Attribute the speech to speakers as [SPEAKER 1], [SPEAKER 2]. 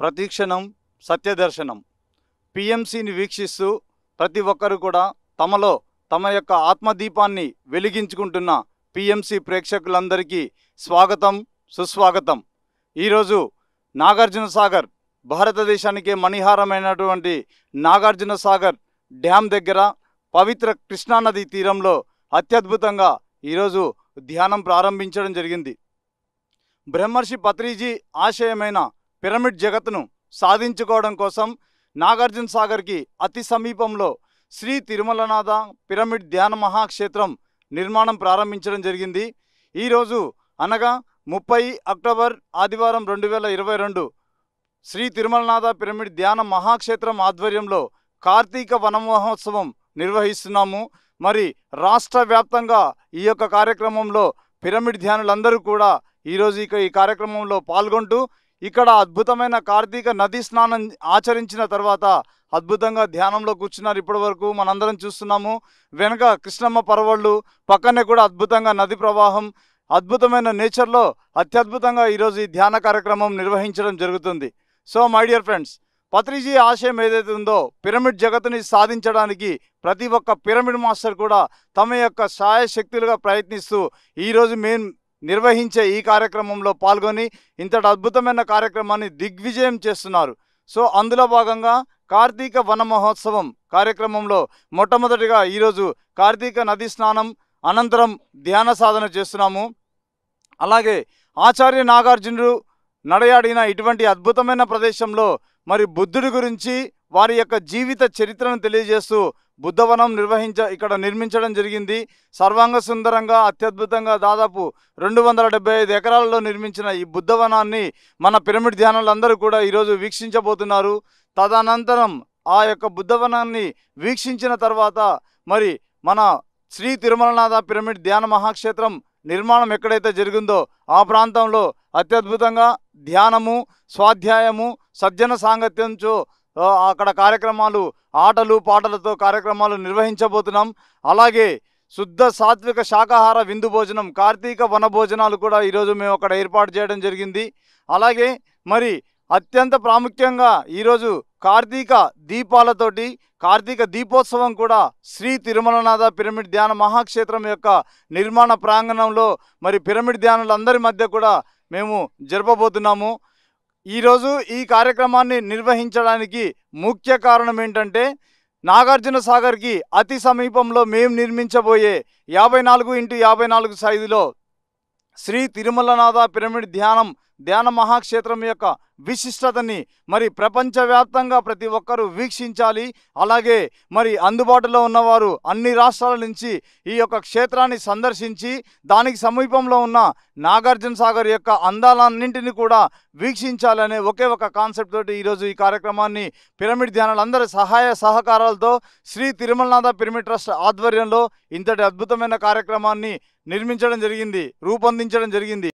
[SPEAKER 1] ప్రతిక్షణం సత్యదర్శనం పిఎంసిని వీక్షిస్తూ ప్రతి ఒక్కరూ కూడా తమలో తమ యొక్క ఆత్మదీపాన్ని వెలిగించుకుంటున్న పిఎంసి ప్రేక్షకులందరికీ స్వాగతం సుస్వాగతం ఈరోజు నాగార్జున సాగర్ భారతదేశానికే మణిహారమైనటువంటి నాగార్జున సాగర్ డ్యామ్ దగ్గర పవిత్ర కృష్ణానది తీరంలో అత్యద్భుతంగా ఈరోజు ధ్యానం ప్రారంభించడం జరిగింది బ్రహ్మర్షి పత్రిజీ ఆశయమైన పిరమిడ్ జగత్ను సాధించుకోవడం కోసం నాగార్జున సాగర్కి అతి సమీపంలో శ్రీ తిరుమలనాథ పిరమిడ్ ధ్యాన మహాక్షేత్రం నిర్మాణం ప్రారంభించడం జరిగింది ఈరోజు అనగా ముప్పై అక్టోబర్ ఆదివారం రెండు వేల ఇరవై రెండు శ్రీ తిరుమలనాథ పిరమిడ్ ధ్యాన మహాక్షేత్రం ఆధ్వర్యంలో కార్తీక వనమహోత్సవం నిర్వహిస్తున్నాము మరి రాష్ట్ర వ్యాప్తంగా ఈ యొక్క కార్యక్రమంలో పిరమిడ్ ధ్యానులందరూ కూడా ఈరోజు ఇక ఈ కార్యక్రమంలో పాల్గొంటూ ఇక్కడ అద్భుతమైన కార్తీక నదీ స్నానం ఆచరించిన తర్వాత అద్భుతంగా ధ్యానంలో కూర్చున్నారు ఇప్పటి వరకు మనందరం చూస్తున్నాము వెనక కృష్ణమ్మ పరవళ్ళు పక్కనే కూడా అద్భుతంగా నది ప్రవాహం అద్భుతమైన నేచర్లో అత్యద్భుతంగా ఈరోజు ఈ ధ్యాన కార్యక్రమం నిర్వహించడం జరుగుతుంది so my dear friends Patriji ఆశయం ఏదైతే ఉందో పిరమిడ్ జగత్తుని సాధించడానికి ప్రతి ఒక్క పిరమిడ్ మాస్టర్ కూడా తమ యొక్క సాయశక్తులుగా ప్రయత్నిస్తూ ఈరోజు మేము నిర్వహించే ఈ కార్యక్రమంలో పాల్గొని ఇంతటి అద్భుతమైన కార్యక్రమాన్ని దిగ్విజయం చేస్తున్నారు సో అందులో భాగంగా కార్తీక వన మహోత్సవం కార్యక్రమంలో మొట్టమొదటిగా ఈరోజు కార్తీక నది స్నానం అనంతరం ధ్యాన సాధన చేస్తున్నాము అలాగే ఆచార్య నాగార్జునుడు నడయాడిన ఇటువంటి అద్భుతమైన ప్రదేశంలో మరి బుద్ధుడి గురించి వారి యొక్క జీవిత చరిత్రను తెలియజేస్తూ బుద్ధవనం నిర్వహించ ఇక్కడ నిర్మించడం జరిగింది సర్వాంగ సుందరంగా అత్యద్భుతంగా దాదాపు రెండు వందల డెబ్బై ఐదు ఎకరాలలో నిర్మించిన ఈ బుద్ధవనాన్ని మన పిరమిడ్ ధ్యానులందరూ కూడా ఈరోజు వీక్షించబోతున్నారు తదనంతరం ఆ యొక్క బుద్ధవనాన్ని వీక్షించిన తర్వాత మరి మన శ్రీ తిరుమలనాథ పిరమిడ్ ధ్యాన మహాక్షేత్రం నిర్మాణం ఎక్కడైతే జరిగిందో ఆ ప్రాంతంలో అత్యద్భుతంగా ధ్యానము స్వాధ్యాయము సజ్జన సాంగత్యంతో అక్కడ కార్యక్రమాలు ఆటలు పాటలతో కార్యక్రమాలు నిర్వహించబోతున్నాం అలాగే శుద్ధ సాత్విక శాకాహార విందు భోజనం కార్తీక వన భోజనాలు కూడా ఈరోజు మేము అక్కడ ఏర్పాటు చేయడం జరిగింది అలాగే మరి అత్యంత ప్రాముఖ్యంగా ఈరోజు కార్తీక దీపాలతోటి కార్తీక దీపోత్సవం కూడా శ్రీ తిరుమలనాథ పిరమిడ్ ధ్యాన మహాక్షేత్రం యొక్క నిర్మాణ ప్రాంగణంలో మరి పిరమిడ్ ధ్యానులందరి మధ్య కూడా మేము జరపబోతున్నాము ఈరోజు ఈ కార్యక్రమాన్ని నిర్వహించడానికి ముఖ్య కారణం ఏంటంటే నాగార్జున సాగర్కి అతి సమీపంలో మేము నిర్మించబోయే యాభై నాలుగు ఇంటూ యాభై నాలుగు సైజులో శ్రీ తిరుమలనాథ పిరమిడ్ ధ్యానం ధ్యాన మహాక్షేత్రం యొక్క విశిష్టతని మరి ప్రపంచవ్యాప్తంగా ప్రతి ఒక్కరూ వీక్షించాలి అలాగే మరి అందుబాటులో ఉన్నవారు అన్ని రాష్ట్రాల నుంచి ఈ యొక్క క్షేత్రాన్ని సందర్శించి దానికి సమీపంలో ఉన్న నాగార్జున సాగర్ యొక్క అందాలన్నింటినీ కూడా వీక్షించాలనే ఒకే ఒక కాన్సెప్ట్ తోటి ఈరోజు ఈ కార్యక్రమాన్ని పిరమిడ్ ధ్యానాలు సహాయ సహకారాలతో శ్రీ తిరుమలనాథ పిరమిడ్ ట్రస్ట్ ఆధ్వర్యంలో ఇంతటి అద్భుతమైన కార్యక్రమాన్ని నిర్మించడం జరిగింది రూపొందించడం జరిగింది